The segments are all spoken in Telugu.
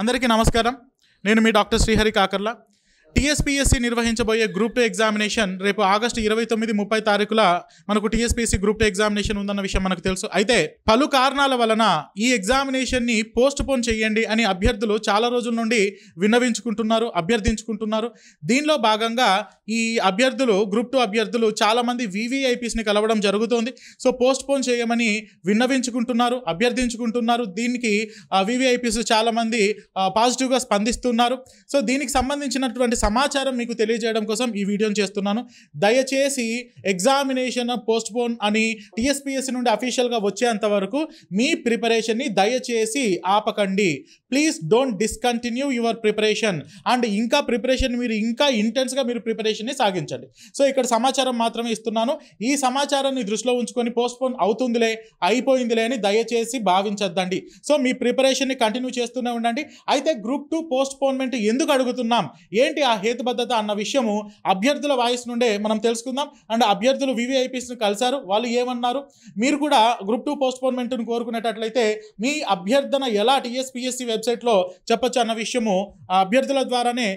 అందరికీ నమస్కారం నేను మీ డాక్టర్ శ్రీహరి కాకర్ల టీఎస్పీఎస్సీ నిర్వహించబోయే గ్రూప్ టూ ఎగ్జామినేషన్ రేపు ఆగస్టు ఇరవై తొమ్మిది ముప్పై తారీఖుల మనకు టీఎస్పీఎస్సీ గ్రూప్ టూ ఎగ్జామినేషన్ ఉందన్న విషయం మనకు తెలుసు అయితే పలు కారణాల వలన ఈ ఎగ్జామినేషన్ ని పోస్ట్ పోన్ చేయండి అని అభ్యర్థులు చాలా రోజుల నుండి విన్నవించుకుంటున్నారు అభ్యర్థించుకుంటున్నారు దీనిలో భాగంగా ఈ అభ్యర్థులు గ్రూప్ టూ అభ్యర్థులు చాలా మంది వివిఐపీస్ని కలవడం జరుగుతోంది సో పోస్ట్ పోన్ చేయమని విన్నవించుకుంటున్నారు అభ్యర్థించుకుంటున్నారు దీనికి వివిఐపీస్ చాలామంది పాజిటివ్గా స్పందిస్తున్నారు సో దీనికి సంబంధించినటువంటి సమాచారం మీకు తెలియజేయడం కోసం ఈ వీడియోని చేస్తున్నాను దయచేసి ఎగ్జామినేషన్ పోస్ట్పోన్ అని టీఎస్పీఎస్సీ నుండి అఫీషియల్గా వచ్చేంత వరకు మీ ప్రిపరేషన్ని దయచేసి ఆపకండి please don't discontinue your preparation and ఇంకా ప్రిపరేషన్ మీరు ఇంకా ఇంటెన్స్గా మీరు ప్రిపరేషన్ని సాగించండి సో ఇక్కడ సమాచారం మాత్రమే ఇస్తున్నాను ఈ సమాచారాన్ని దృష్టిలో ఉంచుకొని పోస్ట్పోన్ అవుతుందిలే అయిపోయిందిలే అని దయచేసి భావించద్దండి సో మీ ప్రిపరేషన్ని కంటిన్యూ చేస్తూనే ఉండండి అయితే గ్రూప్ టూ పోస్ట్పోన్మెంట్ ఎందుకు అడుగుతున్నాం ఏంటి ఆ హేతుబద్ధత అన్న విషయము అభ్యర్థుల వాయిస్ నుండే మనం తెలుసుకుందాం అండ్ అభ్యర్థులు వివిఐపీస్ని కలిశారు వాళ్ళు ఏమన్నారు మీరు కూడా గ్రూప్ టూ పోస్ట్ కోరుకునేటట్లయితే మీ అభ్యర్థన ఎలా టీఎస్పీఎస్సీ వెబ్సైట్లో చెప్పొచ్చు అన్న విషయము అభ్యర్థుల ద్వారానే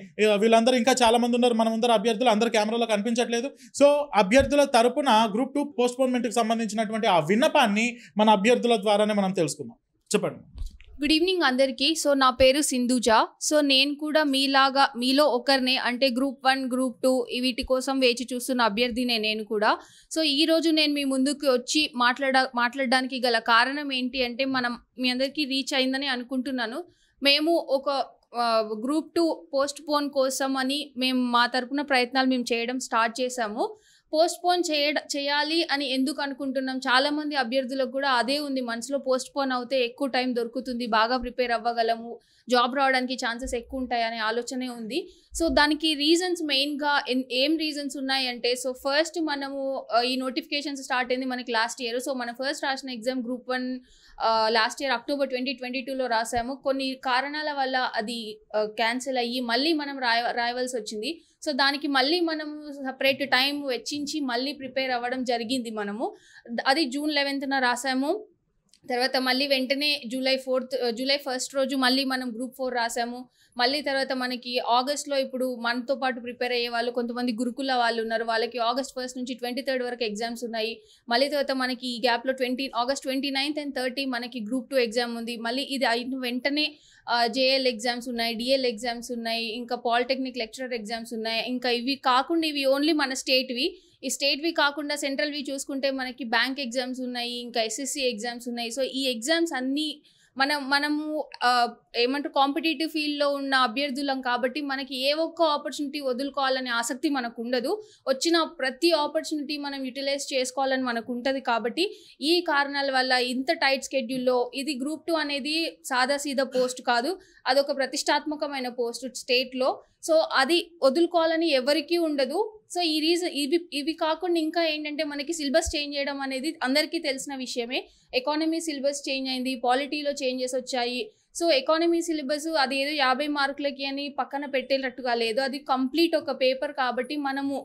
వీళ్ళందరూ ఇంకా చాలామంది ఉన్నారు మన ముందర అభ్యర్థులు అందరు కెమెరాలో కనిపించట్లేదు సో అభ్యర్థుల తరపున గ్రూప్ టూ పోస్ట్ కి సంబంధించినటువంటి ఆ విన్నపాన్ని మన అభ్యర్థుల ద్వారానే మనం తెలుసుకుందాం చెప్పండి గుడ్ ఈవినింగ్ అందరికీ సో నా పేరు సింధుజ సో నేను కూడా మీలాగా మీలో ఒకరినే అంటే గ్రూప్ వన్ గ్రూప్ టూ వీటి కోసం వేచి చూస్తున్న అభ్యర్థినే నేను కూడా సో ఈరోజు నేను మీ ముందుకు వచ్చి మాట్లాడ మాట్లాడడానికి గల కారణం ఏంటి అంటే మనం మీ అందరికీ రీచ్ అయిందని అనుకుంటున్నాను మేము ఒక గ్రూప్ టూ పోస్ట్ పోన్ కోసం అని మేము మా తరపున ప్రయత్నాలు మేము చేయడం స్టార్ట్ చేసాము పోస్ట్పోన్ చేయ చేయాలి అని ఎందుకు అనుకుంటున్నాం చాలా మంది అభ్యర్థులకు కూడా అదే ఉంది మనసులో పోస్ట్పోన్ అవుతే ఎక్కువ టైం దొరుకుతుంది బాగా ప్రిపేర్ అవ్వగలము జాబ్ రావడానికి ఛాన్సెస్ ఎక్కువ ఉంటాయి అనే ఆలోచనే ఉంది సో దానికి రీజన్స్ మెయిన్గా ఏం రీజన్స్ ఉన్నాయంటే సో ఫస్ట్ మనము ఈ నోటిఫికేషన్స్ స్టార్ట్ అయింది మనకి లాస్ట్ ఇయర్ సో మన ఫస్ట్ రాసిన exam group one last year October twenty twenty టూలో రాసాము కొన్ని కారణాల వల్ల అది క్యాన్సిల్ అయ్యి మళ్ళీ మనం రాయ రాయవలసి వచ్చింది సో దానికి మళ్ళీ మనం సపరేట్ టైం వెచ్చించి మళ్ళీ ప్రిపేర్ అవ్వడం జరిగింది మనము అది జూన్ లెవెన్త్న రాసాము తర్వాత మళ్ళీ వెంటనే జూలై ఫోర్త్ జూలై ఫస్ట్ రోజు మళ్ళీ మనం గ్రూప్ ఫోర్ రాసాము మళ్ళీ తర్వాత మనకి ఆగస్ట్లో ఇప్పుడు మనతో పాటు ప్రిపేర్ అయ్యే వాళ్ళు కొంతమంది గురుకుల వాళ్ళు ఉన్నారు వాళ్ళకి ఆగస్ట్ ఫస్ట్ నుంచి ట్వంటీ థర్డ్ వరకు ఎగ్జామ్స్ ఉన్నాయి మళ్ళీ తర్వాత మనకి ఈ గ్యాప్లో twenty August twenty ninth and thirty మనకి గ్రూప్ టూ ఎగ్జామ్ ఉంది మళ్ళీ ఇది అయిన వెంటనే జేఎల్ ఎగ్జామ్స్ ఉన్నాయి డిఎల్ ఎగ్జామ్స్ ఉన్నాయి ఇంకా పాలిటెక్నిక్ లెక్చరర్ ఎగ్జామ్స్ ఉన్నాయి ఇంకా ఇవి కాకుండా ఇవి ఓన్లీ మన స్టేట్వి ఈ స్టేట్వి కాకుండా సెంట్రల్వి చూసుకుంటే మనకి బ్యాంక్ ఎగ్జామ్స్ ఉన్నాయి ఇంకా ఎస్ఎస్సి ఎగ్జామ్స్ ఉన్నాయి సో ఈ ఎగ్జామ్స్ అన్నీ మనం మనము ఏమంటారు కాంపిటేటివ్ ఫీల్డ్లో ఉన్న అభ్యర్థులం కాబట్టి మనకి ఏ ఒక్క ఆపర్చునిటీ వదులుకోవాలనే ఆసక్తి మనకు ఉండదు వచ్చిన ప్రతి ఆపర్చునిటీ మనం యూటిలైజ్ చేసుకోవాలని మనకు ఉంటుంది కాబట్టి ఈ కారణాల వల్ల ఇంత టైట్ స్కెడ్యూల్లో ఇది గ్రూప్ టూ అనేది సాదాసీద పోస్ట్ కాదు అదొక ప్రతిష్టాత్మకమైన పోస్ట్ స్టేట్లో సో అది వదులుకోవాలని ఎవరికీ ఉండదు సో ఈ రీజన్ ఇవి ఇవి కాకుండా ఇంకా ఏంటంటే మనకి సిలబస్ చేంజ్ చేయడం అనేది అందరికీ తెలిసిన విషయమే ఎకానమీ సిలబస్ చేంజ్ అయింది పాలిటీలో చేంజెస్ వచ్చాయి సో ఎకానమీ సిలబస్ అది ఏదో యాభై మార్కులకి అని పక్కన పెట్టేటట్టుగా లేదు అది కంప్లీట్ ఒక పేపర్ కాబట్టి మనము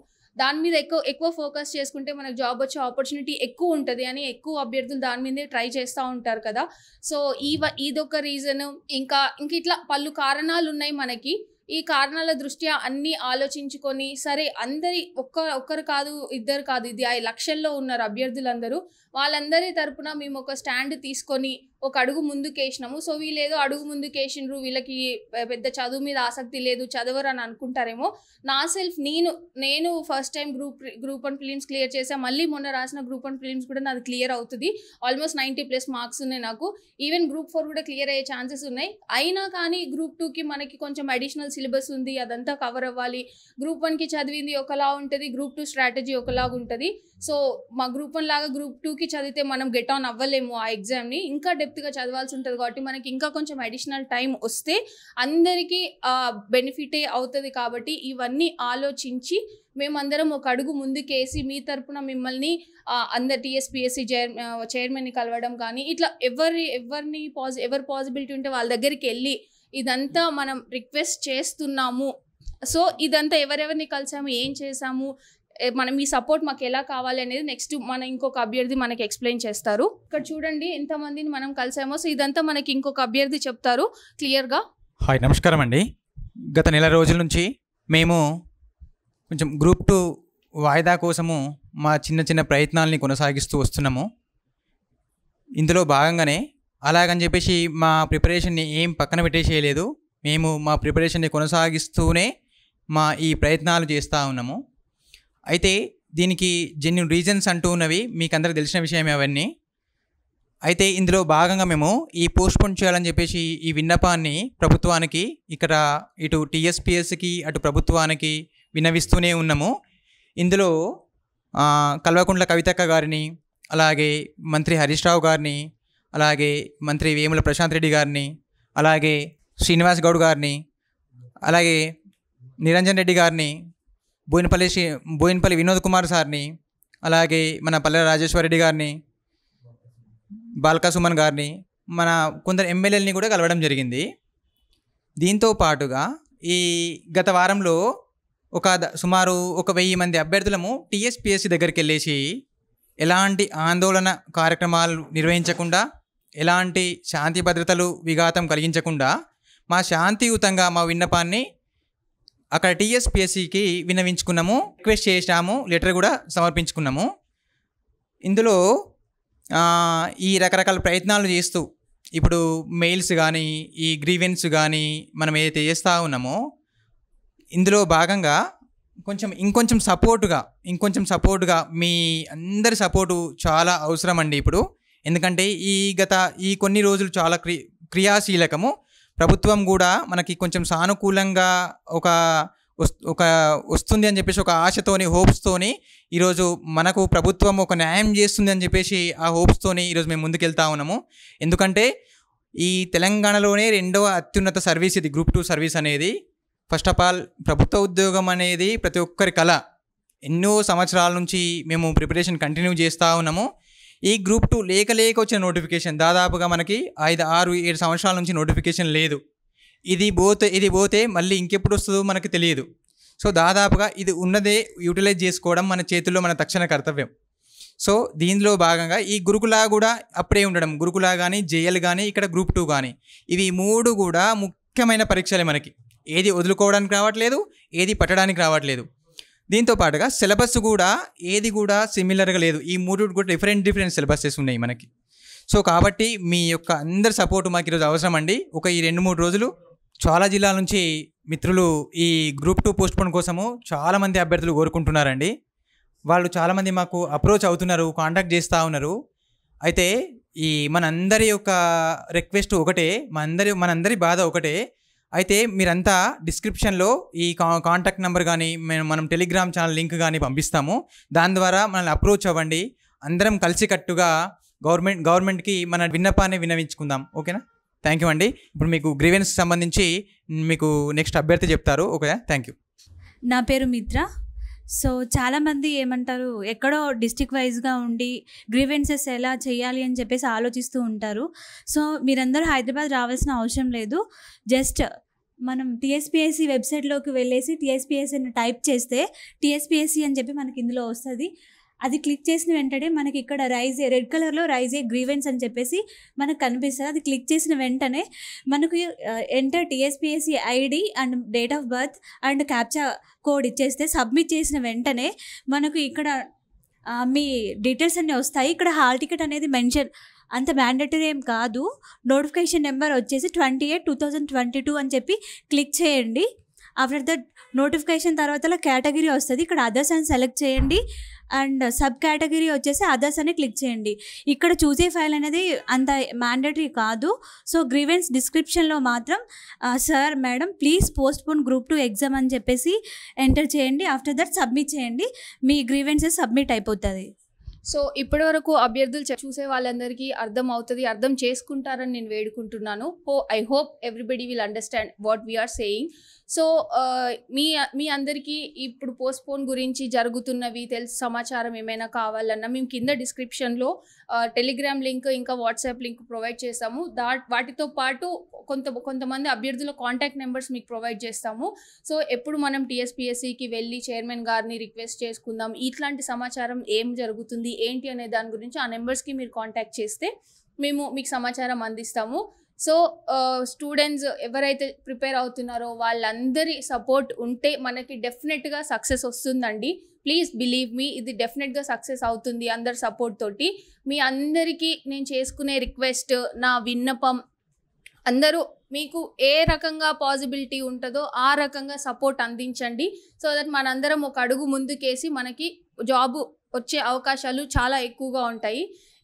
దాని మీద ఎక్కువ ఎక్కువ ఫోకస్ చేసుకుంటే మనకు జాబ్ వచ్చే ఆపర్చునిటీ ఎక్కువ ఉంటుంది అని ఎక్కువ అభ్యర్థులు దాని మీదే ట్రై చేస్తూ ఉంటారు కదా సో ఈ ఇదొక రీజన్ ఇంకా ఇంక ఇట్లా పలు కారణాలు ఉన్నాయి మనకి ఈ కారణాల దృష్ట్యా అన్నీ ఆలోచించుకొని సరే అందరి ఒక్క ఒక్కరు కాదు ఇద్దరు కాదు ఇది ఆ లక్షల్లో ఉన్నారు అభ్యర్థులందరూ వాళ్ళందరి తరపున మేము ఒక స్టాండ్ తీసుకొని ఒక అడుగు ముందుకేసినాము సో వీళ్ళేదో అడుగు ముందుకేసినరు వీళ్ళకి పెద్ద చదువు మీద ఆసక్తి లేదు చదవరు అని అనుకుంటారేమో నా సెల్ఫ్ నేను నేను first time group group and films clear చేసా మళ్ళీ మొన్న రాసిన గ్రూప్ అండ్ ఫిలిమ్స్ కూడా నాది క్లియర్ అవుతుంది ఆల్మోస్ట్ నైంటీ ప్లస్ మార్క్స్ ఉన్నాయి నాకు ఈవెన్ గ్రూప్ ఫోర్ కూడా క్లియర్ అయ్యే ఛాన్సెస్ ఉన్నాయి అయినా కానీ గ్రూప్ టూకి మనకి కొంచెం అడిషనల్ సిలబస్ ఉంది అదంతా కవర్ అవ్వాలి గ్రూప్ వన్కి చదివింది ఒకలా ఉంటుంది గ్రూప్ టూ స్ట్రాటజీ ఒకలాగా ఉంటుంది సో మా గ్రూప్ వన్ లాగా గ్రూప్ టూకి చదివితే మనం గెట్ ఆన్ అవ్వలేము ఆ ఎగ్జామ్ని ఇంకా డెప్త్గా చదవాల్సి ఉంటుంది కాబట్టి మనకి ఇంకా కొంచెం అడిషనల్ టైం వస్తే అందరికీ బెనిఫిటే అవుతుంది కాబట్టి ఇవన్నీ ఆలోచించి మేమందరం ఒక అడుగు ముందుకేసి మీ తరపున మిమ్మల్ని అందరు టీఎస్పిఎస్సి చైర్ చైర్మన్ని కలవడం కానీ ఇట్లా ఎవరి ఎవరిని పాజి ఎవరు పాసిబిలిటీ ఉంటే వాళ్ళ దగ్గరికి వెళ్ళి ఇదంతా మనం రిక్వెస్ట్ చేస్తున్నాము సో ఇదంతా ఎవరెవరిని కలిసాము ఏం చేసాము మనం ఈ సపోర్ట్ మాకు ఎలా కావాలి అనేది నెక్స్ట్ మన ఇంకొక అభ్యర్థి మనకి ఎక్స్ప్లెయిన్ చేస్తారు ఇక్కడ చూడండి ఎంతమందిని మనం కలిసామో సో ఇదంతా మనకి ఇంకొక అభ్యర్థి చెప్తారు క్లియర్గా హాయ్ నమస్కారం అండి గత నెల రోజుల నుంచి మేము కొంచెం గ్రూప్ టూ వాయిదా కోసము మా చిన్న చిన్న ప్రయత్నాలని కొనసాగిస్తూ వస్తున్నాము ఇందులో భాగంగానే అలాగని చెప్పేసి మా ప్రిపరేషన్ని ఏం పక్కన పెట్టేసేయలేదు మేము మా ప్రిపరేషన్ని కొనసాగిస్తూనే మా ఈ ప్రయత్నాలు చేస్తూ ఉన్నాము అయితే దీనికి జెన్యున్ రీజన్స్ అంటూ ఉన్నవి మీకు అందరికి తెలిసిన విషయం అవన్నీ అయితే ఇందులో భాగంగా మేము ఈ పోస్ట్ పోన్ చేయాలని చెప్పేసి ఈ విన్నపాన్ని ప్రభుత్వానికి ఇక్కడ ఇటు టీఎస్పిఎస్కి అటు ప్రభుత్వానికి విన్నవిస్తూనే ఉన్నాము ఇందులో కల్వకుండ్ల కవితక్క గారిని అలాగే మంత్రి హరీష్ రావు గారిని అలాగే మంత్రి వేముల ప్రశాంత్ రెడ్డి గారిని అలాగే శ్రీనివాస్ గౌడ్ గారిని అలాగే నిరంజన్ రెడ్డి గారిని బోయినపల్లి శ్రీ బోయినపల్లి వినోద్ కుమార్ సార్ని అలాగే మన పల్లె రాజేశ్వర రెడ్డి గారిని బాల్కాసుమన్ సుమన్ గారిని మన కొందరు ఎమ్మెల్యేలని కూడా కలవడం జరిగింది దీంతో పాటుగా ఈ గత వారంలో ఒక సుమారు ఒక వెయ్యి మంది అభ్యర్థులము టీఎస్పిఎస్సి దగ్గరికి వెళ్ళేసి ఎలాంటి ఆందోళన కార్యక్రమాలు నిర్వహించకుండా ఎలాంటి శాంతి భద్రతలు విఘాతం కలిగించకుండా మా శాంతియుతంగా మా విన్నపాన్ని అక్కడ టీఎస్పిఎస్సికి విన్నవించుకున్నాము రిక్వెస్ట్ చేసినాము లెటర్ కూడా సమర్పించుకున్నాము ఇందులో ఈ రకరకాల ప్రయత్నాలు చేస్తూ ఇప్పుడు మెయిల్స్ కానీ ఈ గ్రీవెన్స్ కానీ మనం ఏదైతే చేస్తూ ఉన్నామో ఇందులో భాగంగా కొంచెం ఇంకొంచెం సపోర్టుగా ఇంకొంచెం సపోర్టుగా మీ అందరి సపోర్టు చాలా అవసరం అండి ఇప్పుడు ఎందుకంటే ఈ గత ఈ కొన్ని రోజులు చాలా క్రి క్రియాశీలకము ప్రభుత్వం కూడా మనకి కొంచెం సానుకూలంగా ఒక ఒక వస్తుంది అని చెప్పేసి ఒక ఆశతోని హోప్స్తోని ఈరోజు మనకు ప్రభుత్వం ఒక న్యాయం చేస్తుంది అని చెప్పేసి ఆ హోప్స్తోని ఈరోజు మేము ముందుకెళ్తా ఉన్నాము ఎందుకంటే ఈ తెలంగాణలోనే రెండవ అత్యున్నత సర్వీస్ ఇది గ్రూప్ టూ సర్వీస్ అనేది ఫస్ట్ ఆఫ్ ఆల్ ప్రభుత్వ ఉద్యోగం అనేది ప్రతి ఒక్కరి కళ ఎన్నో సంవత్సరాల నుంచి మేము ప్రిపరేషన్ కంటిన్యూ చేస్తూ ఉన్నాము ఈ గ్రూప్ టూ లేక లేక వచ్చిన నోటిఫికేషన్ దాదాపుగా మనకి ఐదు ఆరు ఏడు సంవత్సరాల నుంచి నోటిఫికేషన్ లేదు ఇది పోతే ఇది పోతే మళ్ళీ ఇంకెప్పుడు వస్తుందో మనకు తెలియదు సో దాదాపుగా ఇది ఉన్నదే యూటిలైజ్ చేసుకోవడం మన చేతుల్లో మన తక్షణ కర్తవ్యం సో దీనిలో భాగంగా ఈ గురుకులా కూడా అప్పుడే ఉండడం గురుకులా కానీ జేఎల్ కానీ ఇక్కడ గ్రూప్ టూ కానీ ఇవి మూడు కూడా ముఖ్యమైన పరీక్షలే మనకి ఏది వదులుకోవడానికి రావట్లేదు ఏది పట్టడానికి రావట్లేదు దీంతో పాటుగా సిలబస్ కూడా ఏది కూడా సిమిలర్గా లేదు ఈ మూడు కూడా డిఫరెంట్ డిఫరెంట్ సిలబసెస్ ఉన్నాయి మనకి సో కాబట్టి మీ యొక్క అందరి సపోర్ట్ మాకు ఈరోజు అవసరం అండి ఒక ఈ రెండు మూడు రోజులు చాలా జిల్లాల నుంచి మిత్రులు ఈ గ్రూప్ టూ పోస్ట్ పోన్ కోసము చాలామంది అభ్యర్థులు కోరుకుంటున్నారండి వాళ్ళు చాలామంది మాకు అప్రోచ్ అవుతున్నారు కాంటాక్ట్ చేస్తూ ఉన్నారు అయితే ఈ మనందరి యొక్క రిక్వెస్ట్ ఒకటే మనందరి మనందరి బాధ ఒకటే అయితే మీరంతా డిస్క్రిప్షన్లో ఈ కా కాంటాక్ట్ నెంబర్ కానీ మేము మనం టెలిగ్రామ్ ఛానల్ లింక్ కానీ పంపిస్తాము దాని ద్వారా మనల్ని అప్రోచ్ అవ్వండి అందరం కలిసికట్టుగా గవర్నమెంట్ గవర్నమెంట్కి మన విన్నపాన్ని విన్నవించుకుందాం ఓకేనా థ్యాంక్ యూ అండి ఇప్పుడు మీకు గ్రీవెన్స్ సంబంధించి మీకు నెక్స్ట్ అభ్యర్థి చెప్తారు ఓకే థ్యాంక్ యూ నా పేరు మిత్ర సో చాలామంది ఏమంటారు ఎక్కడో డిస్టిక్ వైజ్గా ఉండి గ్రీవెన్సెస్ ఎలా చేయాలి అని చెప్పేసి ఆలోచిస్తూ ఉంటారు సో మీరందరూ హైదరాబాద్ రావాల్సిన అవసరం లేదు జస్ట్ మనం టీఎస్పిఎస్సి వెబ్సైట్లోకి వెళ్ళేసి టీఎస్పిఎస్సి టైప్ చేస్తే టీఎస్పిఎస్సి అని చెప్పి మనకి ఇందులో వస్తుంది అది క్లిక్ చేసిన వెంటనే మనకి ఇక్కడ రైజ్ రెడ్ కలర్లో రైజ్ ఏ గ్రీవెన్స్ అని చెప్పేసి మనకు కనిపిస్తుంది అది క్లిక్ చేసిన వెంటనే మనకు enter TSPSC ID and date of birth and captcha code ఇచ్చేస్తే సబ్మిట్ చేసిన వెంటనే మనకు ఇక్కడ మీ డీటెయిల్స్ అన్నీ వస్తాయి ఇక్కడ హాల్ టికెట్ అనేది మెన్షన్ అంత మ్యాండేటరీ ఏం కాదు నోటిఫికేషన్ నెంబర్ వచ్చేసి twenty eight two thousand twenty two అని చెప్పి క్లిక్ చేయండి ఆఫ్టర్ దట్ నోటిఫికేషన్ తర్వాత కేటగిరీ వస్తుంది ఇక్కడ అదర్స్ అని సెలెక్ట్ చేయండి అండ్ సబ్ కేటగిరీ వచ్చేసి అదర్స్ అని క్లిక్ చేయండి ఇక్కడ చూసే ఫైల్ అనేది అంత మ్యాండటరీ కాదు సో గ్రీవెన్స్ డిస్క్రిప్షన్లో మాత్రం sir madam please postpone group two exam అని చెప్పేసి ఎంటర్ చేయండి ఆఫ్టర్ దట్ సబ్మిట్ చేయండి మీ గ్రీవెన్సెస్ సబ్మిట్ అయిపోతుంది సో ఇప్పటి వరకు అభ్యర్థులు చూసే వాళ్ళందరికీ అర్థం అవుతుంది అర్థం చేసుకుంటారని నేను వేడుకుంటున్నాను హో I hope everybody will understand what we're saying so మీ మీ అందరికీ ఇప్పుడు పోస్ట్పోన్ గురించి జరుగుతున్నవి తెలుసు సమాచారం ఏమైనా కావాలన్నా మేము కింద డిస్క్రిప్షన్లో టెలిగ్రామ్ లింక్ ఇంకా వాట్సాప్ లింక్ ప్రొవైడ్ చేస్తాము దా వాటితో పాటు కొంత కొంతమంది అభ్యర్థుల కాంటాక్ట్ నెంబర్స్ మీకు ప్రొవైడ్ చేస్తాము సో ఎప్పుడు మనం టీఎస్పీఎస్సికి వెళ్ళి చైర్మన్ గారిని రిక్వెస్ట్ చేసుకుందాం ఇట్లాంటి సమాచారం ఏం జరుగుతుంది ఇది ఏంటి అనే దాని గురించి ఆ నెంబర్స్కి మీరు కాంటాక్ట్ చేస్తే మేము మీకు సమాచారం అందిస్తాము సో స్టూడెంట్స్ ఎవరైతే ప్రిపేర్ అవుతున్నారో వాళ్ళందరి సపోర్ట్ ఉంటే మనకి డెఫినెట్గా సక్సెస్ వస్తుందండి ప్లీజ్ బిలీవ్ మీ ఇది డెఫినెట్గా సక్సెస్ అవుతుంది అందరి సపోర్ట్ తోటి మీ అందరికీ నేను చేసుకునే రిక్వెస్ట్ నా విన్నపం అందరూ మీకు ఏ రకంగా పాసిబిలిటీ ఉంటుందో ఆ రకంగా సపోర్ట్ అందించండి సో దట్ మనందరం ఒక అడుగు ముందుకేసి మనకి జాబు వచ్చే అవకాశాలు చాలా ఎక్కువగా ఉంటాయి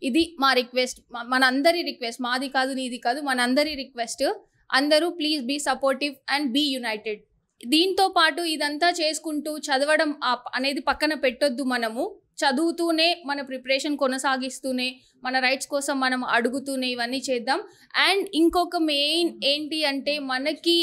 ఇది మా రిక్వెస్ట్ మనందరి రిక్వెస్ట్ మాది కాదు నీది కాదు మనందరి రిక్వెస్ట్ అందరూ please be supportive and be united దీంతో పాటు ఇదంతా చేసుకుంటూ చదవడం అనేది పక్కన పెట్టొద్దు మనము చదువుతూనే మన ప్రిపరేషన్ కొనసాగిస్తూనే మన రైట్స్ కోసం మనం అడుగుతూనే ఇవన్నీ చేద్దాం అండ్ ఇంకొక మెయిన్ ఏంటి అంటే మనకి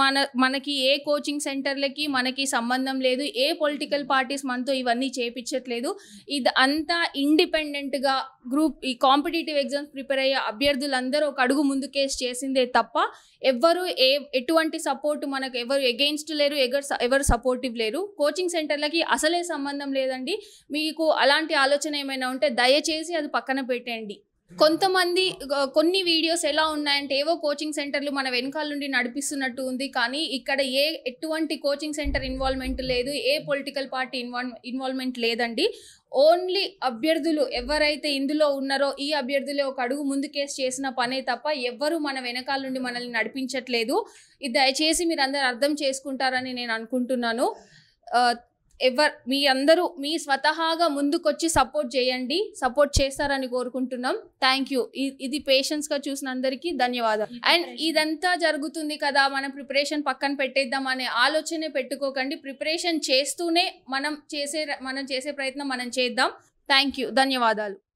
మన మనకి ఏ కోచింగ్ సెంటర్లకి మనకి సంబంధం లేదు ఏ పొలిటికల్ పార్టీస్ మనతో ఇవన్నీ చేపించట్లేదు ఇది అంతా ఇండిపెండెంట్గా గ్రూప్ ఈ కాంపిటేటివ్ ఎగ్జామ్స్ ప్రిపేర్ అయ్యే అభ్యర్థులందరూ ఒక అడుగు ముందు కేసు చేసిందే తప్ప ఎవ్వరు ఏ ఎటువంటి సపోర్ట్ మనకు ఎవరు ఎగెయిన్స్ట్ లేరు ఎగర్ ఎవరు సపోర్టివ్ లేరు కోచింగ్ సెంటర్లకి అసలే సంబంధం లేదండి మీకు అలాంటి ఆలోచన ఏమైనా ఉంటే దయచేసి అది పక్కన పెట్టండి కొంతమంది కొన్ని వీడియోస్ ఎలా ఉన్నాయంటే ఏవో కోచింగ్ సెంటర్లు మన వెనకాల నుండి నడిపిస్తున్నట్టు ఉంది కానీ ఇక్కడ ఏ ఎటువంటి కోచింగ్ సెంటర్ ఇన్వాల్వ్మెంట్ లేదు ఏ పొలిటికల్ పార్టీ ఇన్వాల్వ్ ఇన్వాల్వ్మెంట్ లేదండి ఓన్లీ అభ్యర్థులు ఎవరైతే ఇందులో ఉన్నారో ఈ అభ్యర్థులే ఒక అడుగు ముందుకేసి చేసిన పనే తప్ప ఎవ్వరూ మన వెనకాల నుండి మనల్ని నడిపించట్లేదు ఇది దయచేసి మీరు అందరు అర్థం చేసుకుంటారని నేను అనుకుంటున్నాను ఎవరు మీ అందరూ మీ స్వతహాగా ముందుకొచ్చి సపోర్ట్ చేయండి సపోర్ట్ చేస్తారని కోరుకుంటున్నాం థ్యాంక్ యూ ఇది గా చూసిన అందరికీ ధన్యవాదాలు అండ్ ఇదంతా జరుగుతుంది కదా మనం ప్రిపరేషన్ పక్కన పెట్టేద్దాం అనే ఆలోచనే పెట్టుకోకండి ప్రిపరేషన్ చేస్తూనే మనం చేసే మనం చేసే ప్రయత్నం మనం చేద్దాం థ్యాంక్ యూ ధన్యవాదాలు